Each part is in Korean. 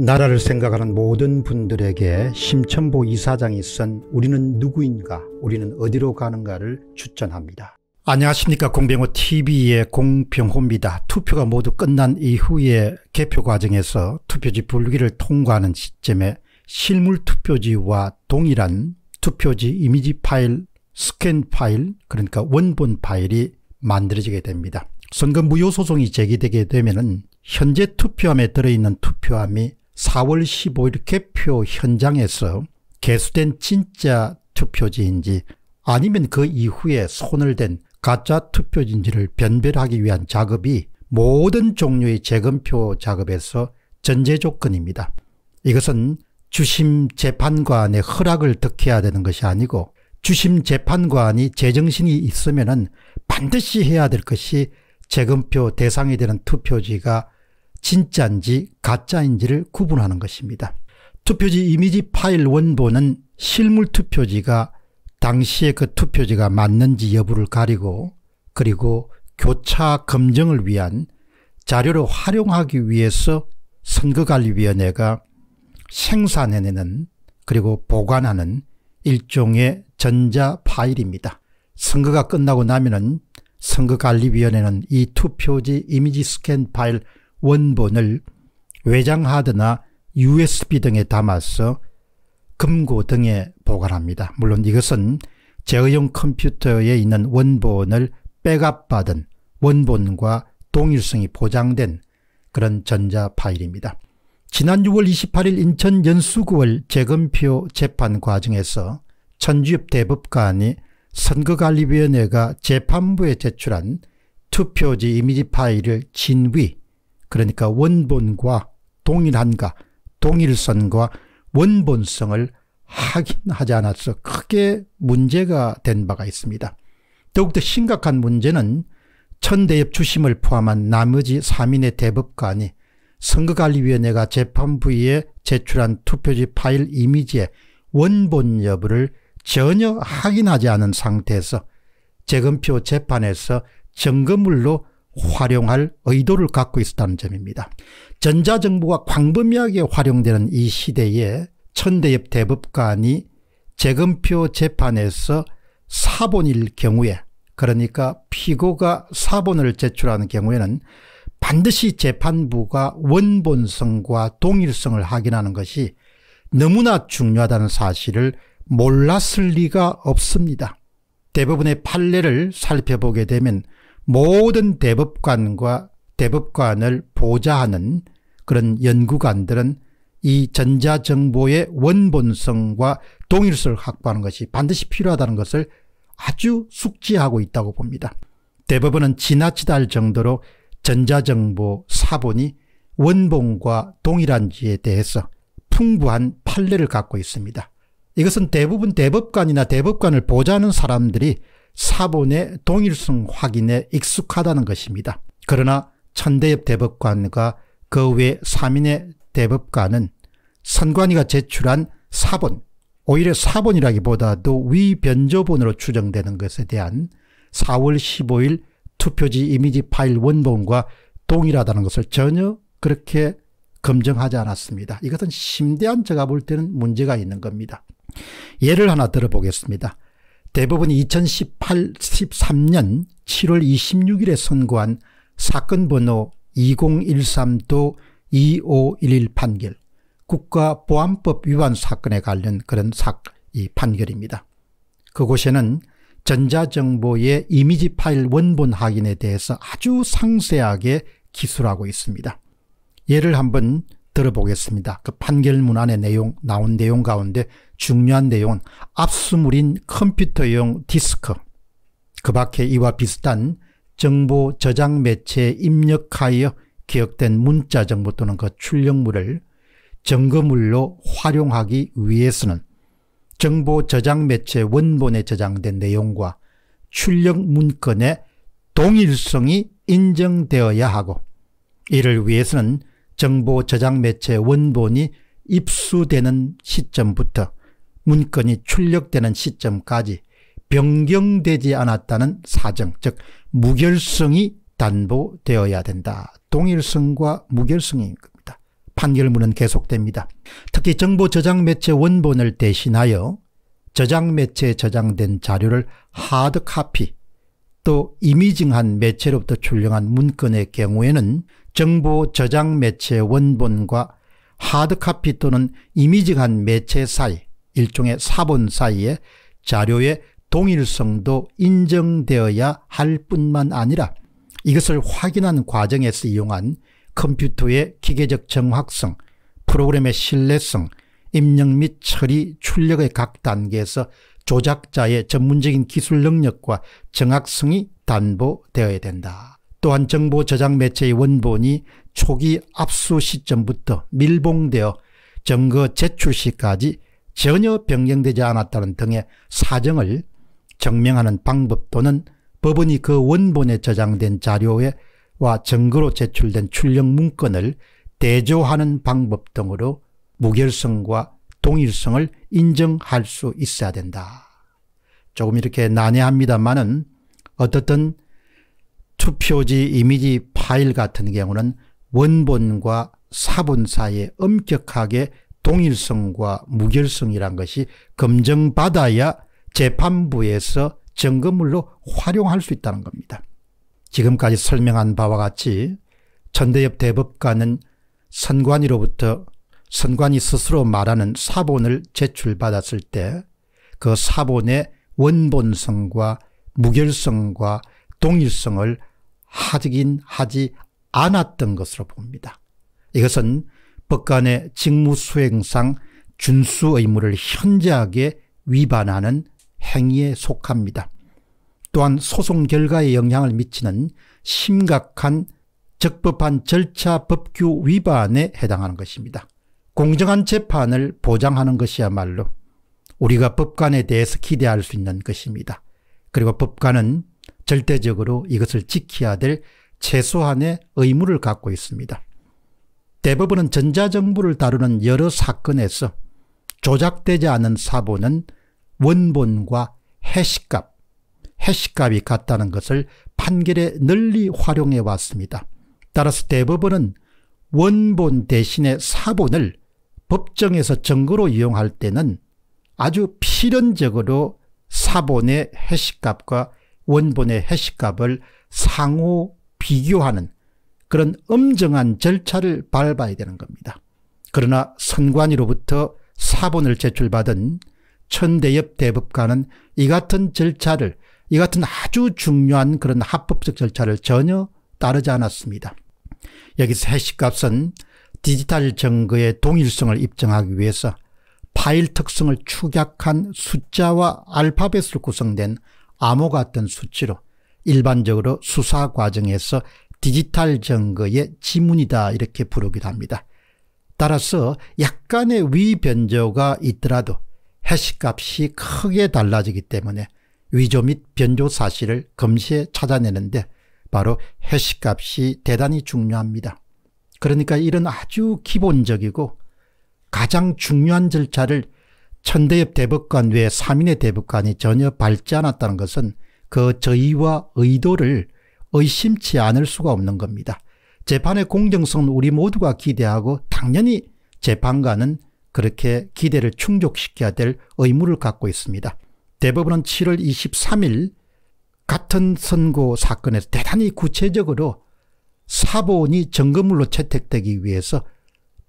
나라를 생각하는 모든 분들에게 심천보 이사장이 쓴 우리는 누구인가 우리는 어디로 가는가를 추천합니다. 안녕하십니까 공병호TV의 공병호입니다. 투표가 모두 끝난 이후에 개표 과정에서 투표지 분류기를 통과하는 시점에 실물 투표지와 동일한 투표지 이미지 파일, 스캔 파일 그러니까 원본 파일이 만들어지게 됩니다. 선거 무효 소송이 제기되게 되면 현재 투표함에 들어있는 투표함이 4월 15일 개표 현장에서 개수된 진짜 투표지인지 아니면 그 이후에 손을 댄 가짜 투표지인지를 변별하기 위한 작업이 모든 종류의 재검표 작업에서 전제 조건입니다. 이것은 주심 재판관의 허락을 득해야 되는 것이 아니고 주심 재판관이 제정신이 있으면 반드시 해야 될 것이 재검표 대상이 되는 투표지가 진짜인지 가짜인지를 구분하는 것입니다. 투표지 이미지 파일 원본은 실물 투표지가 당시의 그 투표지가 맞는지 여부를 가리고 그리고 교차 검증을 위한 자료를 활용하기 위해서 선거관리위원회가 생산해내는 그리고 보관하는 일종의 전자 파일입니다. 선거가 끝나고 나면은 선거관리위원회는 이 투표지 이미지 스캔 파일 원본을 외장 하드나 USB 등에 담아서 금고 등에 보관합니다. 물론 이것은 제어용 컴퓨터에 있는 원본을 백업받은 원본과 동일성이 보장된 그런 전자 파일입니다. 지난 6월 28일 인천 연수구월 재검표 재판 과정에서 천주엽 대법관이 선거관리위원회가 재판부에 제출한 투표지 이미지 파일을 진위 그러니까 원본과 동일한가 동일성과 원본성을 확인하지 않아서 크게 문제가 된 바가 있습니다. 더욱더 심각한 문제는 천대엽 주심을 포함한 나머지 3인의 대법관이 선거관리위원회가 재판부에 제출한 투표지 파일 이미지의 원본 여부를 전혀 확인하지 않은 상태에서 재검표 재판에서 증거물로 활용할 의도를 갖고 있었다는 점입니다. 전자정부가 광범위하게 활용되는 이 시대에 천대엽 대법관이 재검표 재판에서 사본일 경우에 그러니까 피고가 사본을 제출하는 경우에는 반드시 재판부가 원본성과 동일성을 확인하는 것이 너무나 중요하다는 사실을 몰랐을 리가 없습니다. 대부분의 판례를 살펴보게 되면 모든 대법관과 대법관을 보좌하는 그런 연구관들은 이 전자정보의 원본성과 동일성을 확보하는 것이 반드시 필요하다는 것을 아주 숙지하고 있다고 봅니다. 대법원은 지나치다 할 정도로 전자정보 사본이 원본과 동일한지에 대해서 풍부한 판례를 갖고 있습니다. 이것은 대부분 대법관이나 대법관을 보좌하는 사람들이 사본의 동일성 확인에 익숙하다는 것입니다. 그러나 천대엽 대법관과 그 외 3인의 대법관은 선관위가 제출한 사본, 오히려 사본이라기보다도 위변조본으로 추정되는 것에 대한 4월 15일 투표지 이미지 파일 원본과 동일하다는 것을 전혀 그렇게 검증하지 않았습니다. 이것은 심대한 제가 볼 때는 문제가 있는 겁니다. 예를 하나 들어보겠습니다. 대법원이 2018, 13년 7월 26일에 선고한 사건 번호 2013도 2511 판결 국가보안법 위반 사건에 관련 그런 사, 이 판결입니다. 그곳에는 전자정보의 이미지 파일 원본 확인에 대해서 아주 상세하게 기술하고 있습니다. 예를 한번 들어보겠습니다. 그 판결문안의 내용 나온 내용 가운데 중요한 내용은 압수물인 컴퓨터용 디스크 그 밖에 이와 비슷한 정보 저장 매체에 입력하여 기억된 문자 정보 또는 그 출력물을 증거물로 활용하기 위해서는 정보 저장 매체 원본에 저장된 내용과 출력 문건의 동일성이 인정되어야 하고 이를 위해서는 정보 저장 매체 원본이 입수되는 시점부터 문건이 출력되는 시점까지 변경되지 않았다는 사정 즉 무결성이 담보되어야 된다. 동일성과 무결성인 겁니다. 판결문은 계속됩니다. 특히 정보 저장 매체 원본을 대신하여 저장 매체에 저장된 자료를 하드카피 또 이미징한 매체로부터 출력한 문건의 경우에는 정보 저장 매체 원본과 하드카피 또는 이미지 간 매체 사이 일종의 사본 사이에 자료의 동일성도 인정되어야 할 뿐만 아니라 이것을 확인한 과정에서 이용한 컴퓨터의 기계적 정확성, 프로그램의 신뢰성, 입력 및 처리, 출력의 각 단계에서 조작자의 전문적인 기술 능력과 정확성이 담보되어야 된다. 또한 정보 저장 매체의 원본이 초기 압수 시점부터 밀봉되어 증거 제출 시까지 전혀 변경되지 않았다는 등의 사정을 증명하는 방법 또는 법원이 그 원본에 저장된 자료와 증거로 제출된 출력 문건을 대조하는 방법 등으로 무결성과 동일성을 인정할 수 있어야 된다. 조금 이렇게 난해합니다마는 어떻든 투표지 이미지 파일 같은 경우는 원본과 사본 사이에 엄격하게 동일성과 무결성이란 것이 검증받아야 재판부에서 증거물로 활용할 수 있다는 겁니다. 지금까지 설명한 바와 같이 전대협 대법관은 선관위로부터 선관위 스스로 말하는 사본을 제출받았을 때 그 사본의 원본성과 무결성과 동일성을 하긴 하지 않았던 것으로 봅니다. 이것은 법관의 직무 수행상 준수 의무를 현저하게 위반하는 행위에 속합니다. 또한 소송 결과에 영향을 미치는 심각한 적법한 절차 법규 위반에 해당하는 것입니다. 공정한 재판을 보장하는 것이야말로 우리가 법관에 대해서 기대할 수 있는 것입니다. 그리고 법관은 절대적으로 이것을 지켜야 될 최소한의 의무를 갖고 있습니다. 대법원은 전자정부를 다루는 여러 사건에서 조작되지 않은 사본은 원본과 해시값, 해시값이 같다는 것을 판결에 널리 활용해 왔습니다. 따라서 대법원은 원본 대신에 사본을 법정에서 증거로 이용할 때는 아주 필연적으로 사본의 해시값과 원본의 해시값을 상호 비교하는 그런 엄정한 절차를 밟아야 되는 겁니다. 그러나 선관위로부터 사본을 제출받은 천대엽 대법관은 이 같은 절차를 이 같은 아주 중요한 그런 합법적 절차를 전혀 따르지 않았습니다. 여기서 해시값은 디지털 증거의 동일성을 입증하기 위해서 파일 특성을 축약한 숫자와 알파벳으로 구성된 암호 같은 수치로 일반적으로 수사 과정에서 디지털 증거의 지문이다 이렇게 부르기도 합니다. 따라서 약간의 위변조가 있더라도 해시값이 크게 달라지기 때문에 위조 및 변조 사실을 검시에 찾아내는데 바로 해시값이 대단히 중요합니다. 그러니까 이런 아주 기본적이고 가장 중요한 절차를 천대엽 대법관 외 3인의 대법관이 전혀 밝지 않았다는 것은 그 저의와 의도를 의심치 않을 수가 없는 겁니다. 재판의 공정성은 우리 모두가 기대하고 당연히 재판관은 그렇게 기대를 충족시켜야 될 의무를 갖고 있습니다. 대법원은 7월 23일 같은 선고 사건에서 대단히 구체적으로 사본이 증거물로 채택되기 위해서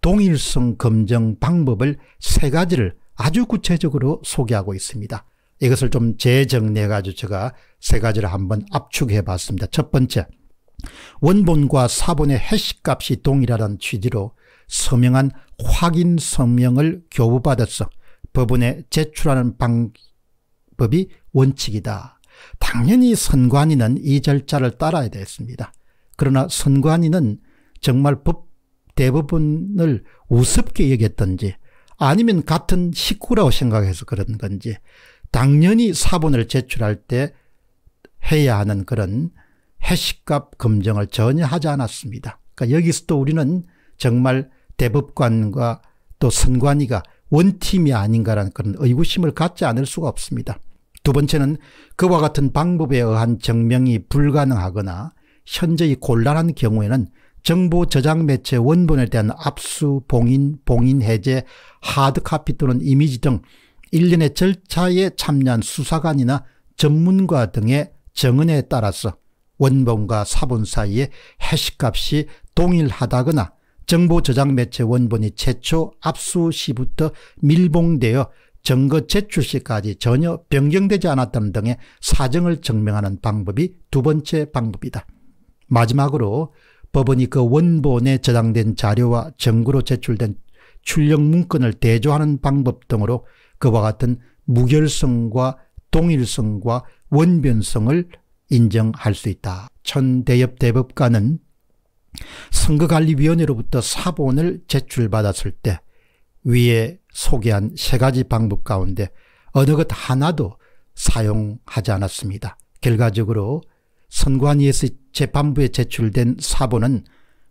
동일성 검증 방법을 세 가지를 아주 구체적으로 소개하고 있습니다. 이것을 좀 재정리해가지고 제가 세 가지를 한번 압축해 봤습니다. 첫 번째, 원본과 사본의 해시값이 동일하다는 취지로 서명한 확인 서명을 교부받아서 법원에 제출하는 방법이 원칙이다. 당연히 선관위는 이 절차를 따라야 됐습니다. 그러나 선관위는 정말 법 대법원을 우습게 여겼던지 아니면 같은 식구라고 생각해서 그런 건지 당연히 사본을 제출할 때 해야 하는 그런 해식값 검증을 전혀 하지 않았습니다. 그러니까 여기서도 우리는 정말 대법관과 또 선관위가 원팀이 아닌가라는 그런 의구심을 갖지 않을 수가 없습니다. 두 번째는 그와 같은 방법에 의한 증명이 불가능하거나 현재의 곤란한 경우에는 정보 저장 매체 원본에 대한 압수, 봉인, 봉인 해제, 하드카피 또는 이미지 등 일련의 절차에 참여한 수사관이나 전문가 등의 정언에 따라서 원본과 사본 사이의 해시값이 동일하다거나 정보 저장 매체 원본이 최초 압수 시부터 밀봉되어 증거 제출 시까지 전혀 변경되지 않았다는 등의 사정을 증명하는 방법이 두 번째 방법이다. 마지막으로 법원이 그 원본에 저장된 자료와 정구로 제출된 출력 문건을 대조하는 방법 등으로 그와 같은 무결성과 동일성과 원변성을 인정할 수 있다. 천대엽 대법관은 선거관리위원회로부터 사본을 제출받았을 때 위에 소개한 세 가지 방법 가운데 어느 것 하나도 사용하지 않았습니다. 결과적으로 선관위에서 재판부에 제출된 사본은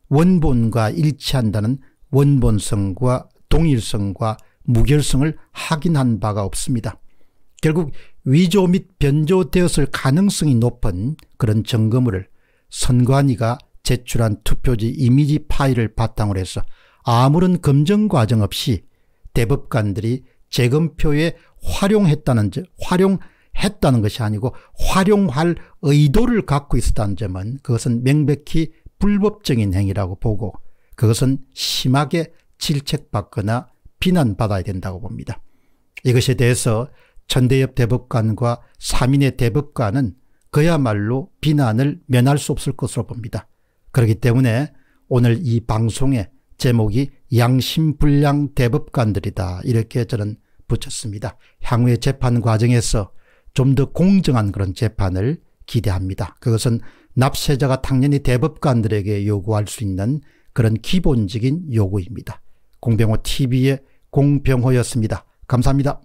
원본과 일치한다는 원본성과 동일성과 무결성을 확인한 바가 없습니다. 결국 위조 및 변조되었을 가능성이 높은 그런 점검을 선관위가 제출한 투표지 이미지 파일을 바탕으로 해서 아무런 검증 과정 없이 대법관들이 재검표에 활용했다는 활용 했다는 것이 아니고 활용할 의도를 갖고 있었다는 점은 그것은 명백히 불법적인 행위라고 보고 그것은 심하게 질책받거나 비난받아야 된다고 봅니다. 이것에 대해서 천대엽 대법관과 사민의 대법관은 그야말로 비난을 면할 수 없을 것으로 봅니다. 그렇기 때문에 오늘 이 방송의 제목이 양심불량 대법관들이다 이렇게 저는 붙였습니다. 향후의 재판 과정에서 좀더 공정한 그런 재판을 기대합니다. 그것은 납세자가 당연히 대법관들에게 요구할 수 있는 그런 기본적인 요구입니다. 공병호 TV의 공병호였습니다. 감사합니다.